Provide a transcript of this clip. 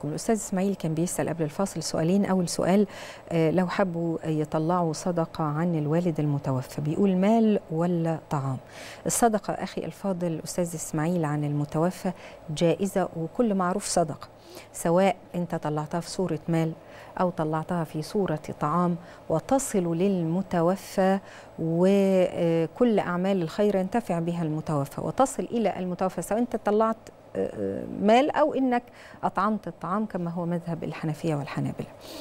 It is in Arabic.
حضراتكم الاستاذ اسماعيل كان بيسال قبل الفاصل سؤالين اول سؤال آه، لو حبوا يطلعوا صدقه عن الوالد المتوفى بيقول مال ولا طعام الصدقه اخي الفاضل استاذ اسماعيل عن المتوفى جائزه وكل معروف صدقه سواء انت طلعتها في صوره مال او طلعتها في صوره طعام وتصل للمتوفى وكل اعمال الخير ينتفع بها المتوفى وتصل الى المتوفى سواء انت طلعت مال أو أنك أطعمت الطعام كما هو مذهب الحنفية والحنابلة